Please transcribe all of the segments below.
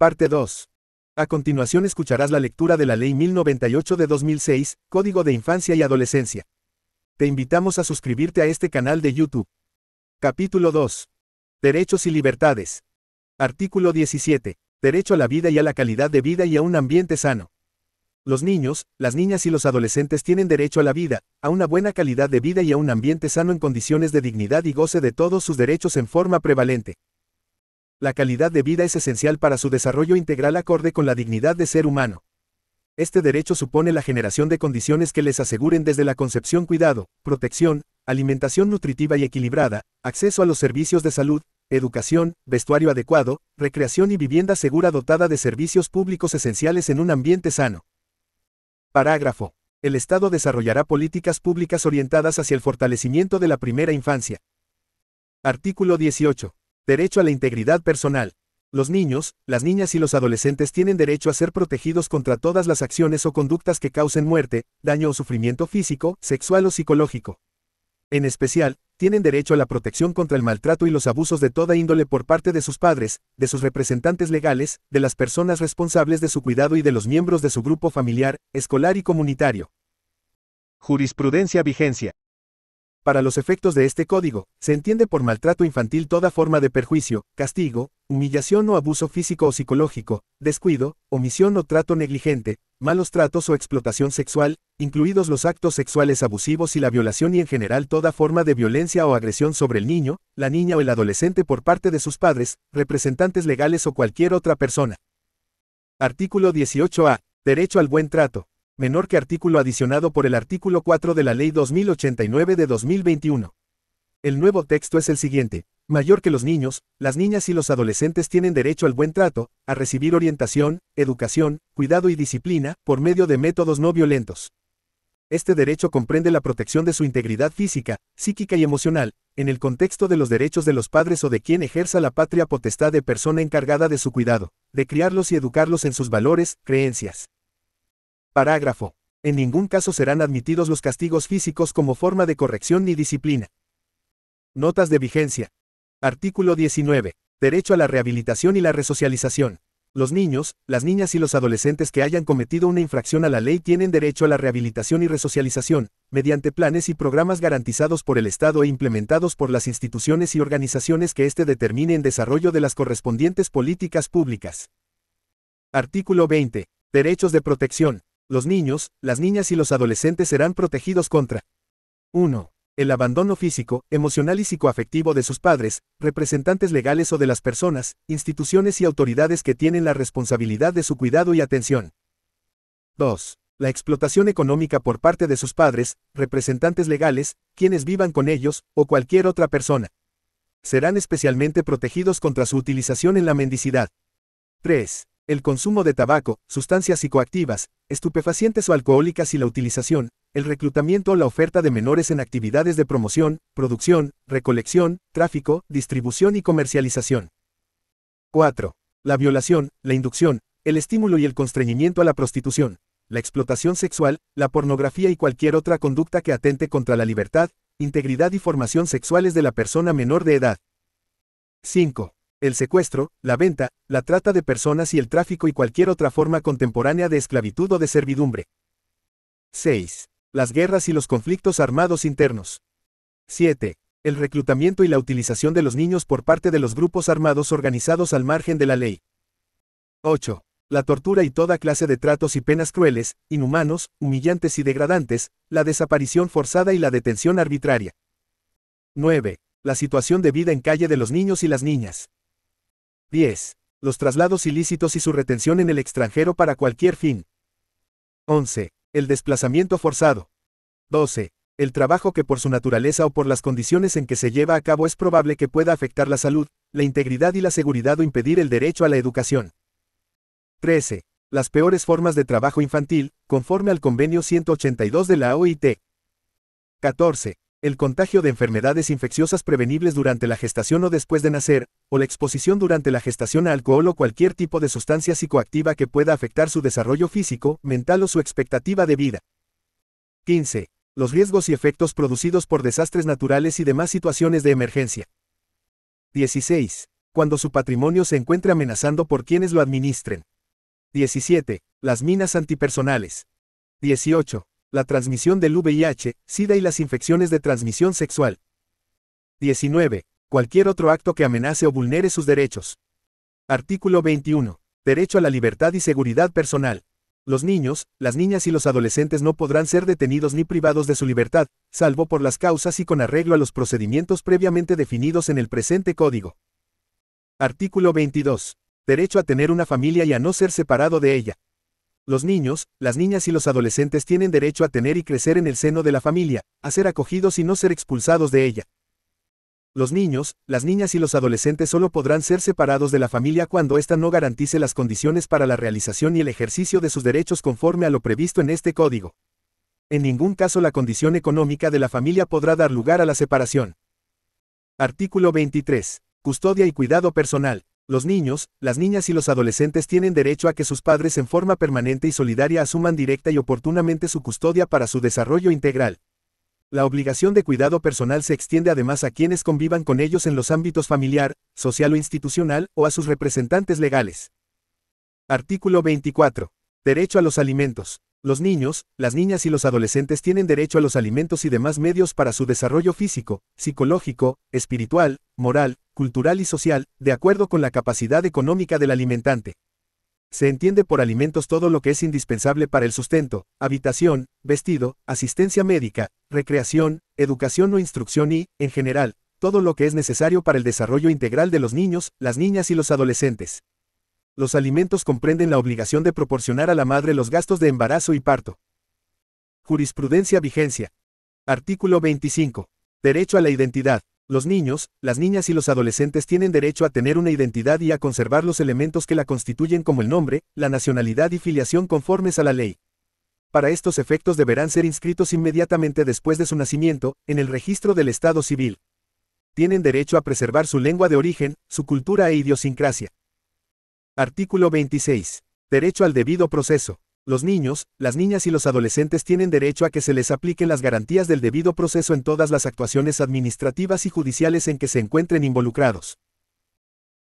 Parte 2. A continuación escucharás la lectura de la Ley 1098 de 2006, Código de Infancia y Adolescencia. Te invitamos a suscribirte a este canal de YouTube. Capítulo 2. Derechos y libertades. Artículo 17. Derecho a la vida y a la calidad de vida y a un ambiente sano. Los niños, las niñas y los adolescentes tienen derecho a la vida, a una buena calidad de vida y a un ambiente sano en condiciones de dignidad y goce de todos sus derechos en forma prevalente. La calidad de vida es esencial para su desarrollo integral acorde con la dignidad de ser humano. Este derecho supone la generación de condiciones que les aseguren desde la concepción cuidado, protección, alimentación nutritiva y equilibrada, acceso a los servicios de salud, educación, vestuario adecuado, recreación y vivienda segura dotada de servicios públicos esenciales en un ambiente sano. Parágrafo. El Estado desarrollará políticas públicas orientadas hacia el fortalecimiento de la primera infancia. Artículo 18. Derecho a la integridad personal. Los niños, las niñas y los adolescentes tienen derecho a ser protegidos contra todas las acciones o conductas que causen muerte, daño o sufrimiento físico, sexual o psicológico. En especial, tienen derecho a la protección contra el maltrato y los abusos de toda índole por parte de sus padres, de sus representantes legales, de las personas responsables de su cuidado y de los miembros de su grupo familiar, escolar y comunitario. Jurisprudencia vigencia. Para los efectos de este código, se entiende por maltrato infantil toda forma de perjuicio, castigo, humillación o abuso físico o psicológico, descuido, omisión o trato negligente, malos tratos o explotación sexual, incluidos los actos sexuales abusivos y la violación y en general toda forma de violencia o agresión sobre el niño, la niña o el adolescente por parte de sus padres, representantes legales o cualquier otra persona. Artículo 18a. Derecho al buen trato menor que artículo adicionado por el artículo 4 de la Ley 2089 de 2021. El nuevo texto es el siguiente. Mayor que los niños, las niñas y los adolescentes tienen derecho al buen trato, a recibir orientación, educación, cuidado y disciplina, por medio de métodos no violentos. Este derecho comprende la protección de su integridad física, psíquica y emocional, en el contexto de los derechos de los padres o de quien ejerza la patria potestad de persona encargada de su cuidado, de criarlos y educarlos en sus valores, creencias, Parágrafo. En ningún caso serán admitidos los castigos físicos como forma de corrección ni disciplina. Notas de vigencia. Artículo 19. Derecho a la rehabilitación y la resocialización. Los niños, las niñas y los adolescentes que hayan cometido una infracción a la ley tienen derecho a la rehabilitación y resocialización, mediante planes y programas garantizados por el Estado e implementados por las instituciones y organizaciones que éste determine en desarrollo de las correspondientes políticas públicas. Artículo 20. Derechos de protección los niños, las niñas y los adolescentes serán protegidos contra 1. El abandono físico, emocional y psicoafectivo de sus padres, representantes legales o de las personas, instituciones y autoridades que tienen la responsabilidad de su cuidado y atención. 2. La explotación económica por parte de sus padres, representantes legales, quienes vivan con ellos, o cualquier otra persona. Serán especialmente protegidos contra su utilización en la mendicidad. 3. El consumo de tabaco, sustancias psicoactivas, estupefacientes o alcohólicas y la utilización, el reclutamiento o la oferta de menores en actividades de promoción, producción, recolección, tráfico, distribución y comercialización. 4. La violación, la inducción, el estímulo y el constreñimiento a la prostitución, la explotación sexual, la pornografía y cualquier otra conducta que atente contra la libertad, integridad y formación sexuales de la persona menor de edad. 5 el secuestro, la venta, la trata de personas y el tráfico y cualquier otra forma contemporánea de esclavitud o de servidumbre. 6. Las guerras y los conflictos armados internos. 7. El reclutamiento y la utilización de los niños por parte de los grupos armados organizados al margen de la ley. 8. La tortura y toda clase de tratos y penas crueles, inhumanos, humillantes y degradantes, la desaparición forzada y la detención arbitraria. 9. La situación de vida en calle de los niños y las niñas. 10. Los traslados ilícitos y su retención en el extranjero para cualquier fin. 11. El desplazamiento forzado. 12. El trabajo que por su naturaleza o por las condiciones en que se lleva a cabo es probable que pueda afectar la salud, la integridad y la seguridad o impedir el derecho a la educación. 13. Las peores formas de trabajo infantil, conforme al convenio 182 de la OIT. 14 el contagio de enfermedades infecciosas prevenibles durante la gestación o después de nacer, o la exposición durante la gestación a alcohol o cualquier tipo de sustancia psicoactiva que pueda afectar su desarrollo físico, mental o su expectativa de vida. 15. Los riesgos y efectos producidos por desastres naturales y demás situaciones de emergencia. 16. Cuando su patrimonio se encuentre amenazando por quienes lo administren. 17. Las minas antipersonales. 18 la transmisión del VIH, SIDA y las infecciones de transmisión sexual. 19. Cualquier otro acto que amenace o vulnere sus derechos. Artículo 21. Derecho a la libertad y seguridad personal. Los niños, las niñas y los adolescentes no podrán ser detenidos ni privados de su libertad, salvo por las causas y con arreglo a los procedimientos previamente definidos en el presente código. Artículo 22. Derecho a tener una familia y a no ser separado de ella. Los niños, las niñas y los adolescentes tienen derecho a tener y crecer en el seno de la familia, a ser acogidos y no ser expulsados de ella. Los niños, las niñas y los adolescentes solo podrán ser separados de la familia cuando ésta no garantice las condiciones para la realización y el ejercicio de sus derechos conforme a lo previsto en este código. En ningún caso la condición económica de la familia podrá dar lugar a la separación. Artículo 23. Custodia y cuidado personal. Los niños, las niñas y los adolescentes tienen derecho a que sus padres en forma permanente y solidaria asuman directa y oportunamente su custodia para su desarrollo integral. La obligación de cuidado personal se extiende además a quienes convivan con ellos en los ámbitos familiar, social o institucional, o a sus representantes legales. Artículo 24. Derecho a los alimentos. Los niños, las niñas y los adolescentes tienen derecho a los alimentos y demás medios para su desarrollo físico, psicológico, espiritual, moral, cultural y social, de acuerdo con la capacidad económica del alimentante. Se entiende por alimentos todo lo que es indispensable para el sustento, habitación, vestido, asistencia médica, recreación, educación o instrucción y, en general, todo lo que es necesario para el desarrollo integral de los niños, las niñas y los adolescentes los alimentos comprenden la obligación de proporcionar a la madre los gastos de embarazo y parto. Jurisprudencia vigencia. Artículo 25. Derecho a la identidad. Los niños, las niñas y los adolescentes tienen derecho a tener una identidad y a conservar los elementos que la constituyen como el nombre, la nacionalidad y filiación conformes a la ley. Para estos efectos deberán ser inscritos inmediatamente después de su nacimiento, en el registro del Estado civil. Tienen derecho a preservar su lengua de origen, su cultura e idiosincrasia. Artículo 26. Derecho al debido proceso. Los niños, las niñas y los adolescentes tienen derecho a que se les apliquen las garantías del debido proceso en todas las actuaciones administrativas y judiciales en que se encuentren involucrados.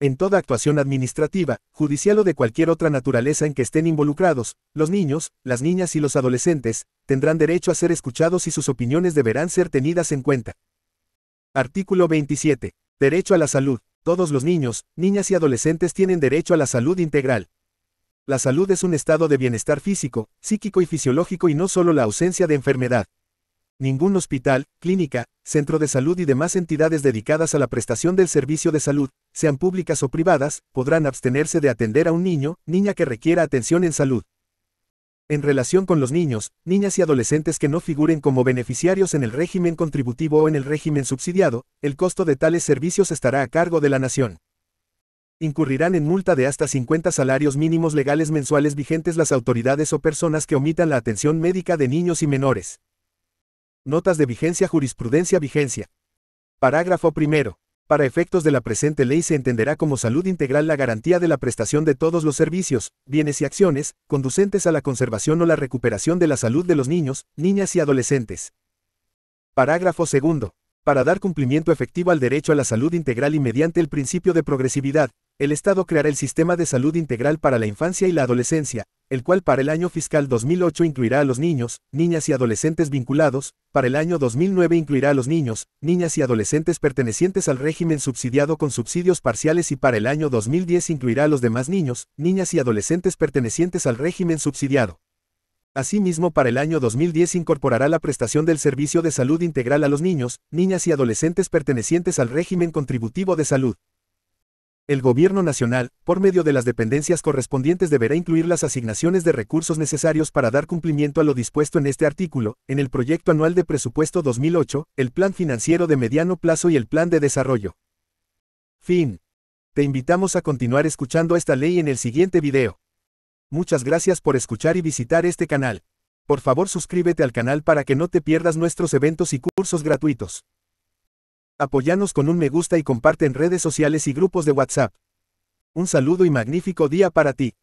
En toda actuación administrativa, judicial o de cualquier otra naturaleza en que estén involucrados, los niños, las niñas y los adolescentes, tendrán derecho a ser escuchados y sus opiniones deberán ser tenidas en cuenta. Artículo 27. Derecho a la salud. Todos los niños, niñas y adolescentes tienen derecho a la salud integral. La salud es un estado de bienestar físico, psíquico y fisiológico y no solo la ausencia de enfermedad. Ningún hospital, clínica, centro de salud y demás entidades dedicadas a la prestación del servicio de salud, sean públicas o privadas, podrán abstenerse de atender a un niño, niña que requiera atención en salud en relación con los niños, niñas y adolescentes que no figuren como beneficiarios en el régimen contributivo o en el régimen subsidiado, el costo de tales servicios estará a cargo de la nación. Incurrirán en multa de hasta 50 salarios mínimos legales mensuales vigentes las autoridades o personas que omitan la atención médica de niños y menores. Notas de vigencia Jurisprudencia Vigencia. Parágrafo primero. Para efectos de la presente ley se entenderá como salud integral la garantía de la prestación de todos los servicios, bienes y acciones, conducentes a la conservación o la recuperación de la salud de los niños, niñas y adolescentes. Parágrafo 2. Para dar cumplimiento efectivo al derecho a la salud integral y mediante el principio de progresividad, el Estado creará el Sistema de Salud Integral para la Infancia y la Adolescencia, el cual para el año fiscal 2008 incluirá a los niños, niñas y adolescentes vinculados, para el año 2009 incluirá a los niños, niñas y adolescentes pertenecientes al régimen subsidiado con subsidios parciales y para el año 2010 incluirá a los demás niños, niñas y adolescentes pertenecientes al régimen subsidiado. Asimismo, para el año 2010 incorporará la prestación del servicio de salud integral a los niños, niñas y adolescentes pertenecientes al régimen contributivo de salud. El Gobierno Nacional, por medio de las dependencias correspondientes, deberá incluir las asignaciones de recursos necesarios para dar cumplimiento a lo dispuesto en este artículo, en el Proyecto Anual de Presupuesto 2008, el Plan Financiero de Mediano Plazo y el Plan de Desarrollo. Fin. Te invitamos a continuar escuchando esta ley en el siguiente video. Muchas gracias por escuchar y visitar este canal. Por favor suscríbete al canal para que no te pierdas nuestros eventos y cursos gratuitos. Apoyanos con un me gusta y comparte en redes sociales y grupos de WhatsApp. Un saludo y magnífico día para ti.